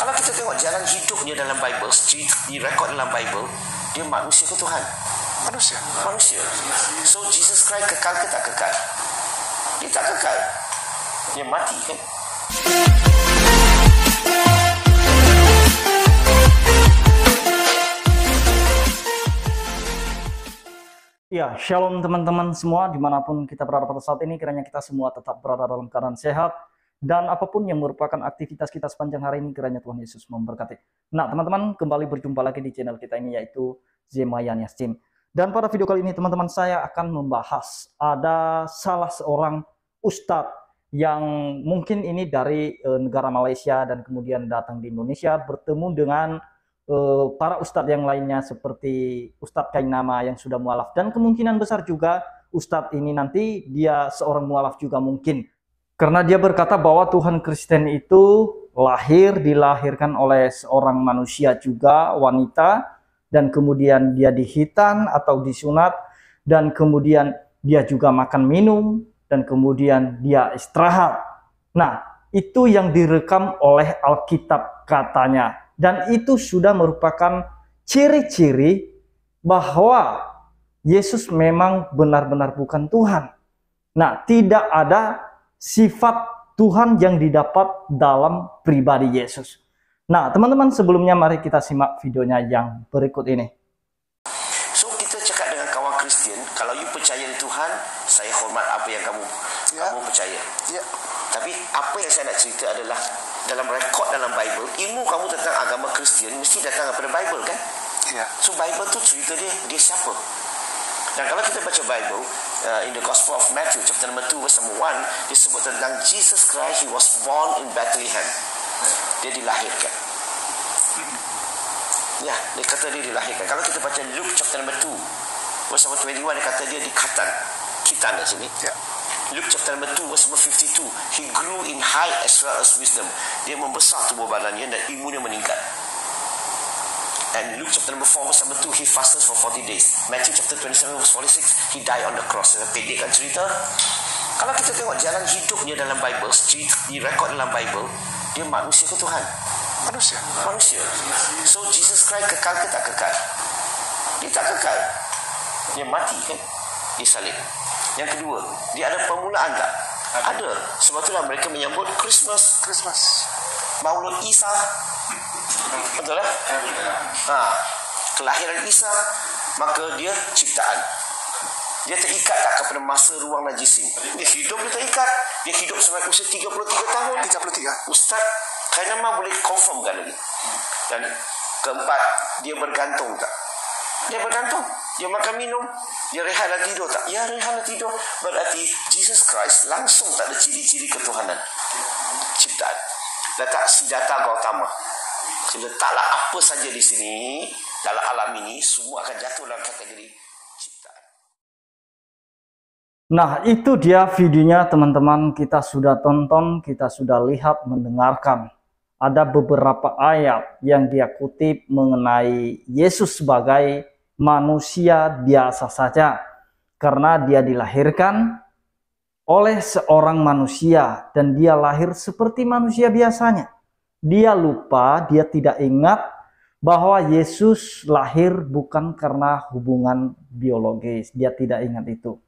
Kalau kita tengok jalan hidupnya dalam Bible, record dalam Bible, dia manusia ke Tuhan? Manusia. Manusia. So Jesus Christ kekal ke tak kekal? Dia tak kekal. Dia mati kan? Ya, shalom teman-teman semua dimanapun kita berada pada saat ini. Kiranya kita semua tetap berada dalam keadaan sehat, dan apapun yang merupakan aktivitas kita sepanjang hari ini kiranya Tuhan Yesus memberkati. Nah, teman-teman, kembali berjumpa lagi di channel kita ini yaitu Zemayan Yasin. Dan pada video kali ini teman-teman saya akan membahas ada salah seorang ustadz yang mungkin ini dari e, negara Malaysia dan kemudian datang di Indonesia bertemu dengan e, para ustadz yang lainnya seperti Ustadz nama yang sudah mualaf dan kemungkinan besar juga ustadz ini nanti dia seorang mualaf juga mungkin karena dia berkata bahwa Tuhan Kristen itu lahir dilahirkan oleh seorang manusia juga wanita dan kemudian dia dihitan atau disunat dan kemudian dia juga makan minum dan kemudian dia istirahat. Nah, itu yang direkam oleh Alkitab katanya dan itu sudah merupakan ciri-ciri bahwa Yesus memang benar-benar bukan Tuhan. Nah, tidak ada sifat Tuhan yang didapat dalam pribadi Yesus. Nah, teman-teman, sebelumnya mari kita simak videonya yang berikut ini. So, kita cakap dengan kawan Kristen, kalau you percaya Tuhan, saya hormat apa yang kamu yeah. kamu percaya. Yeah. Tapi apa yang saya nak cerita adalah dalam rekod dalam Bible, ilmu kamu tentang agama Kristian mesti datang daripada Bible kan? Yeah. So Bible tu cerita dia, dia siapa? Dan kalau kita baca Bible, uh, in the Gospel of Matthew chapter number 2 verse number 1 sebut tentang Jesus Christ he was born in Bethlehem. Dia dilahirkan. Ya, yeah, dia kata dia dilahirkan. Kalau kita baca Luke chapter number 2 verse number 21 dia kata dia dikatan. Kita di sini. Ya. Yeah. Luke chapter number 2 verse number 52 he grew in height as well as wisdom. Dia membesar tubuh badannya dan imunnya meningkat. And Luke chapter number four verse number two, he fasted for 40 days. Matthew chapter 27 verse 46, he died on the cross. Saya pendekkan cerita. Kalau kita tengok jalan hidupnya dalam Bible, street di record dalam Bible, dia manusia ke Tuhan? Manusia. Manusia. So Jesus Christ kekal ke tak kekal? Dia tak kekal. Dia mati kan? Dia salib. Yang kedua, dia ada permulaan tak? Ada. ada. Sebab itulah mereka menyambut Christmas. Christmas. Maulud Isa Betul ya? Ha, kelahiran Isa Maka dia ciptaan Dia terikat tak kepada masa ruang dan Dia hidup dia terikat Dia hidup sampai usia 33 tahun 33 Ustaz Kainama boleh confirmkan lagi Dan keempat Dia bergantung tak? Dia bergantung Dia makan minum Dia rehat dan tidur tak? Ya rehat dan tidur Berarti Jesus Christ langsung tak ada ciri-ciri ketuhanan Ciptaan letak senjata Gautama. Letaklah apa saja di sini dalam alam ini semua akan jatuh dalam kategori ciptaan. Nah, itu dia videonya teman-teman. Kita sudah tonton, kita sudah lihat, mendengarkan. Ada beberapa ayat yang dia kutip mengenai Yesus sebagai manusia biasa saja. Karena dia dilahirkan oleh seorang manusia dan dia lahir seperti manusia biasanya. Dia lupa, dia tidak ingat bahwa Yesus lahir bukan karena hubungan biologis. Dia tidak ingat itu.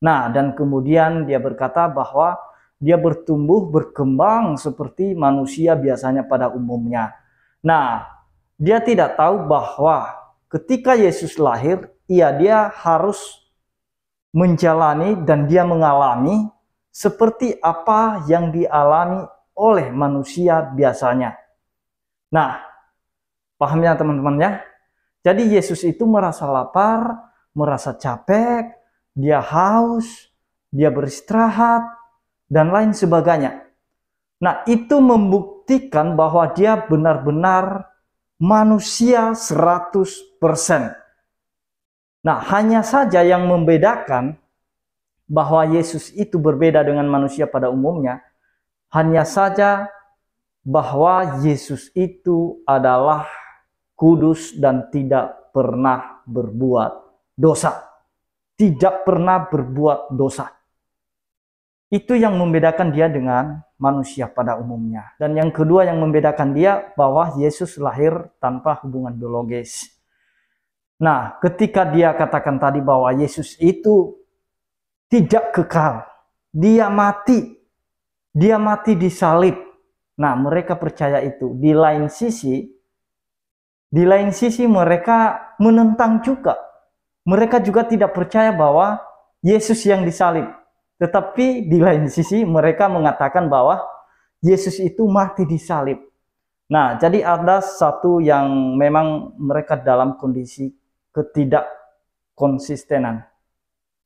Nah, dan kemudian dia berkata bahwa dia bertumbuh berkembang seperti manusia biasanya pada umumnya. Nah, dia tidak tahu bahwa ketika Yesus lahir, ia dia harus menjalani dan dia mengalami seperti apa yang dialami oleh manusia biasanya. Nah, pahamnya teman-teman ya? Jadi Yesus itu merasa lapar, merasa capek, dia haus, dia beristirahat, dan lain sebagainya. Nah, itu membuktikan bahwa dia benar-benar manusia 100%. Nah, hanya saja yang membedakan bahwa Yesus itu berbeda dengan manusia pada umumnya, hanya saja bahwa Yesus itu adalah kudus dan tidak pernah berbuat dosa. Tidak pernah berbuat dosa. Itu yang membedakan dia dengan manusia pada umumnya. Dan yang kedua yang membedakan dia bahwa Yesus lahir tanpa hubungan biologis. Nah, ketika dia katakan tadi bahwa Yesus itu tidak kekal, dia mati, dia mati disalib. Nah, mereka percaya itu. Di lain sisi, di lain sisi mereka menentang juga. Mereka juga tidak percaya bahwa Yesus yang disalib. Tetapi di lain sisi mereka mengatakan bahwa Yesus itu mati disalib. Nah, jadi ada satu yang memang mereka dalam kondisi ketidakkonsistenan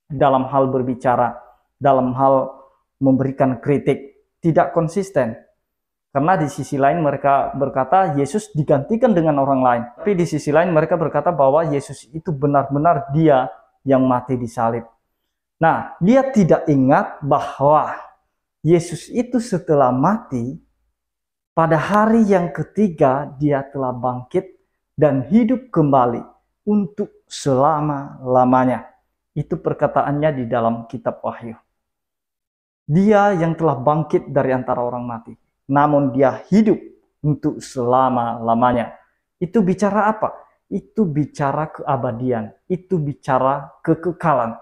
dalam hal berbicara, dalam hal memberikan kritik, tidak konsisten. Karena di sisi lain mereka berkata Yesus digantikan dengan orang lain. Tapi di sisi lain mereka berkata bahwa Yesus itu benar-benar dia yang mati di salib. Nah, dia tidak ingat bahwa Yesus itu setelah mati, pada hari yang ketiga dia telah bangkit dan hidup kembali untuk selama-lamanya. Itu perkataannya di dalam kitab Wahyu. Dia yang telah bangkit dari antara orang mati, namun dia hidup untuk selama-lamanya. Itu bicara apa? Itu bicara keabadian, itu bicara kekekalan.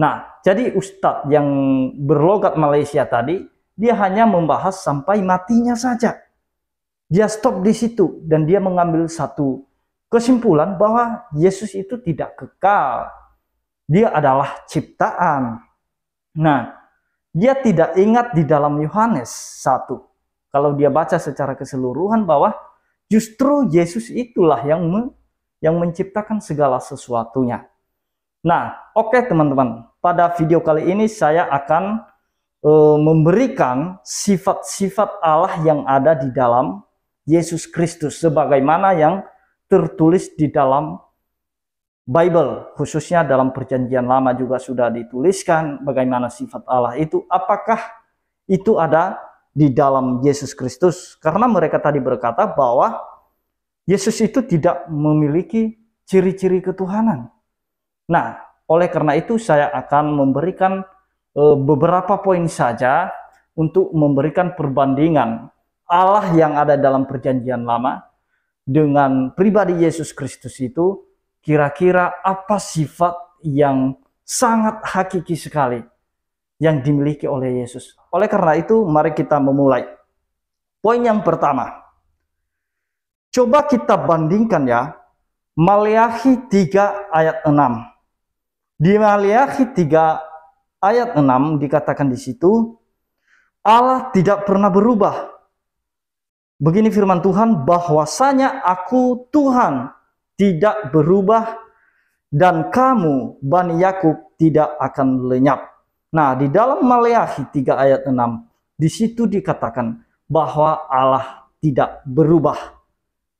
Nah, jadi ustadz yang berlogat Malaysia tadi, dia hanya membahas sampai matinya saja. Dia stop di situ dan dia mengambil satu kesimpulan bahwa Yesus itu tidak kekal. Dia adalah ciptaan. Nah, dia tidak ingat di dalam Yohanes 1. Kalau dia baca secara keseluruhan bahwa justru Yesus itulah yang me, yang menciptakan segala sesuatunya. Nah, oke okay, teman-teman. Pada video kali ini saya akan e, memberikan sifat-sifat Allah yang ada di dalam Yesus Kristus sebagaimana yang tertulis di dalam Bible, khususnya dalam Perjanjian Lama juga sudah dituliskan bagaimana sifat Allah itu. Apakah itu ada di dalam Yesus Kristus? Karena mereka tadi berkata bahwa Yesus itu tidak memiliki ciri-ciri ketuhanan. Nah, oleh karena itu saya akan memberikan eh, beberapa poin saja untuk memberikan perbandingan Allah yang ada dalam Perjanjian Lama dengan pribadi Yesus Kristus itu, kira-kira apa sifat yang sangat hakiki sekali yang dimiliki oleh Yesus. Oleh karena itu, mari kita memulai. Poin yang pertama, coba kita bandingkan ya, Maliahi 3 ayat 6. Di Maliahi 3 ayat 6 dikatakan di situ, Allah tidak pernah berubah Begini firman Tuhan, bahwasanya aku Tuhan tidak berubah dan kamu Bani Yakub tidak akan lenyap. Nah, di dalam Maleakhi 3 ayat 6, di situ dikatakan bahwa Allah tidak berubah.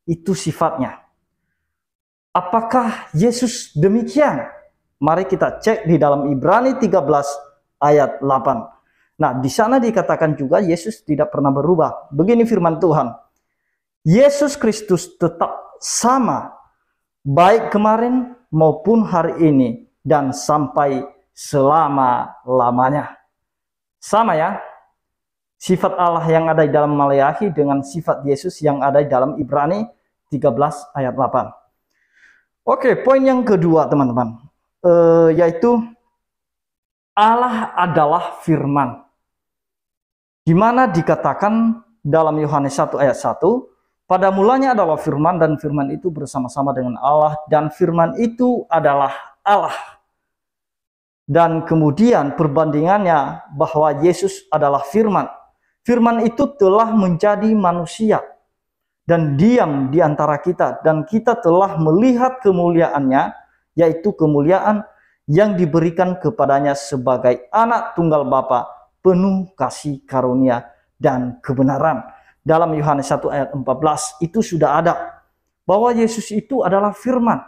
Itu sifatnya. Apakah Yesus demikian? Mari kita cek di dalam Ibrani 13 ayat 8. Nah, di sana dikatakan juga Yesus tidak pernah berubah. Begini firman Tuhan. Yesus Kristus tetap sama baik kemarin maupun hari ini dan sampai selama-lamanya. Sama ya. Sifat Allah yang ada di dalam Maleakhi dengan sifat Yesus yang ada di dalam Ibrani 13 ayat 8. Oke, poin yang kedua teman-teman. E, yaitu Allah adalah firman. Di mana dikatakan dalam Yohanes 1 ayat 1, pada mulanya adalah firman dan firman itu bersama-sama dengan Allah dan firman itu adalah Allah. Dan kemudian perbandingannya bahwa Yesus adalah firman. Firman itu telah menjadi manusia dan diam di antara kita dan kita telah melihat kemuliaannya yaitu kemuliaan yang diberikan kepadanya sebagai anak tunggal Bapa penuh kasih karunia dan kebenaran. Dalam Yohanes 1 ayat 14 itu sudah ada bahwa Yesus itu adalah firman.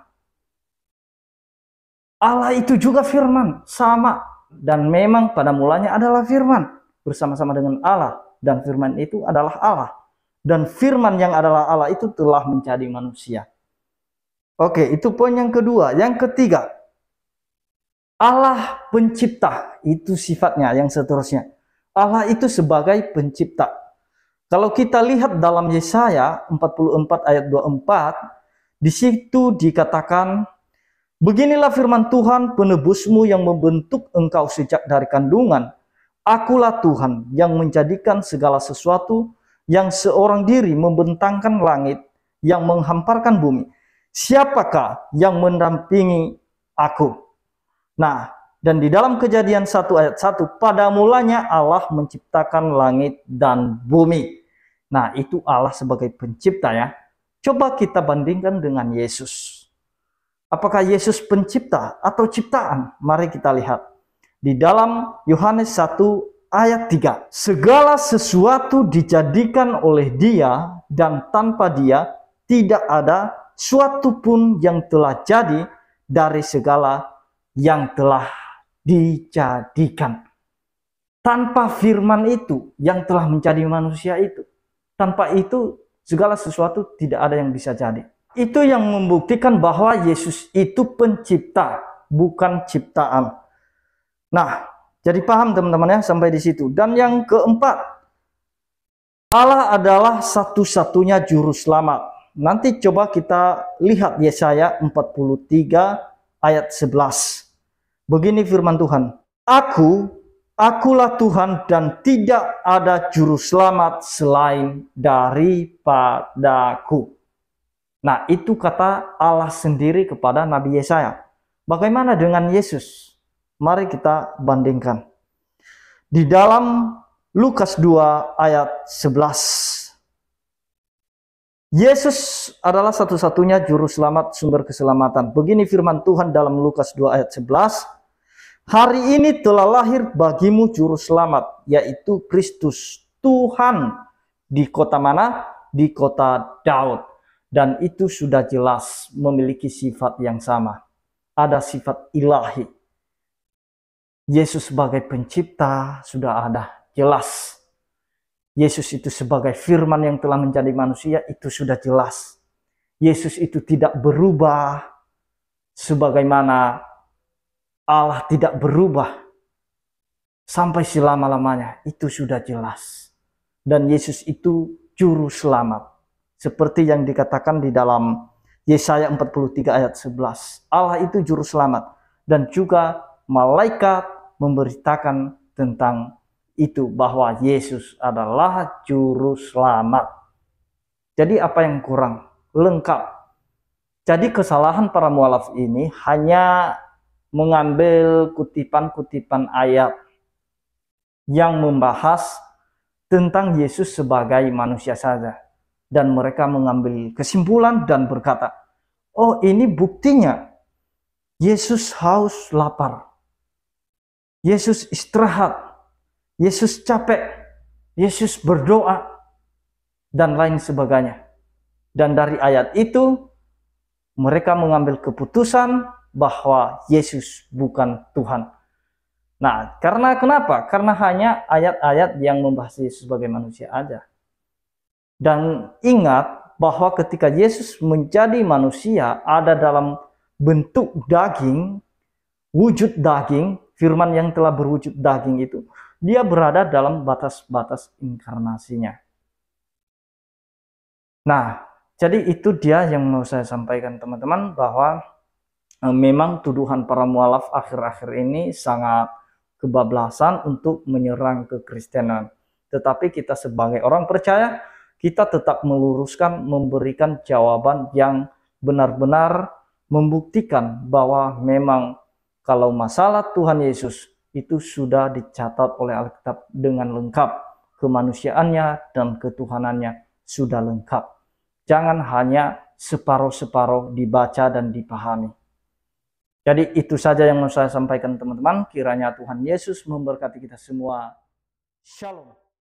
Allah itu juga firman, sama dan memang pada mulanya adalah firman bersama-sama dengan Allah dan firman itu adalah Allah dan firman yang adalah Allah itu telah menjadi manusia. Oke, itu poin yang kedua. Yang ketiga, Allah pencipta itu sifatnya yang seterusnya. Allah itu sebagai pencipta. Kalau kita lihat dalam Yesaya 44 ayat 24, di situ dikatakan Beginilah firman Tuhan penebusmu yang membentuk engkau sejak dari kandungan. Akulah Tuhan yang menjadikan segala sesuatu yang seorang diri membentangkan langit, yang menghamparkan bumi. Siapakah yang mendampingi aku? Nah, dan di dalam kejadian 1 ayat 1, pada mulanya Allah menciptakan langit dan bumi. Nah, itu Allah sebagai pencipta ya. Coba kita bandingkan dengan Yesus. Apakah Yesus pencipta atau ciptaan? Mari kita lihat. Di dalam Yohanes 1 ayat 3. Segala sesuatu dijadikan oleh dia dan tanpa dia tidak ada suatu pun yang telah jadi dari segala yang telah dijadikan. Tanpa firman itu yang telah menjadi manusia itu, tanpa itu segala sesuatu tidak ada yang bisa jadi. Itu yang membuktikan bahwa Yesus itu pencipta, bukan ciptaan. Nah, jadi paham teman-teman ya sampai di situ. Dan yang keempat, Allah adalah satu-satunya juru selamat. Nanti coba kita lihat Yesaya 43 ayat 11. Begini firman Tuhan, Aku, akulah Tuhan dan tidak ada juru selamat selain daripadaku. Nah, itu kata Allah sendiri kepada Nabi Yesaya. Bagaimana dengan Yesus? Mari kita bandingkan. Di dalam Lukas 2 ayat 11 Yesus adalah satu-satunya juru selamat, sumber keselamatan. Begini firman Tuhan dalam Lukas 2 ayat 11. Hari ini telah lahir bagimu juru selamat, yaitu Kristus Tuhan di kota mana? Di kota Daud. Dan itu sudah jelas memiliki sifat yang sama. Ada sifat ilahi. Yesus sebagai pencipta sudah ada jelas. Yesus itu sebagai firman yang telah menjadi manusia itu sudah jelas. Yesus itu tidak berubah sebagaimana Allah tidak berubah sampai selama-lamanya. Itu sudah jelas. Dan Yesus itu juru selamat. Seperti yang dikatakan di dalam Yesaya 43 ayat 11. Allah itu juru selamat dan juga malaikat memberitakan tentang itu bahwa Yesus adalah juru selamat. Jadi apa yang kurang? Lengkap. Jadi kesalahan para mualaf ini hanya mengambil kutipan-kutipan ayat yang membahas tentang Yesus sebagai manusia saja. Dan mereka mengambil kesimpulan dan berkata, oh ini buktinya Yesus haus lapar. Yesus istirahat Yesus capek, Yesus berdoa, dan lain sebagainya. Dan dari ayat itu, mereka mengambil keputusan bahwa Yesus bukan Tuhan. Nah, karena kenapa? Karena hanya ayat-ayat yang membahas Yesus sebagai manusia aja. Dan ingat bahwa ketika Yesus menjadi manusia ada dalam bentuk daging, wujud daging, firman yang telah berwujud daging itu dia berada dalam batas-batas inkarnasinya. Nah, jadi itu dia yang mau saya sampaikan teman-teman bahwa eh, memang tuduhan para mualaf akhir-akhir ini sangat kebablasan untuk menyerang kekristenan. Tetapi kita sebagai orang percaya, kita tetap meluruskan, memberikan jawaban yang benar-benar membuktikan bahwa memang kalau masalah Tuhan Yesus itu sudah dicatat oleh Alkitab dengan lengkap. Kemanusiaannya dan ketuhanannya sudah lengkap. Jangan hanya separuh-separuh dibaca dan dipahami. Jadi itu saja yang mau saya sampaikan teman-teman. Kiranya Tuhan Yesus memberkati kita semua. Shalom.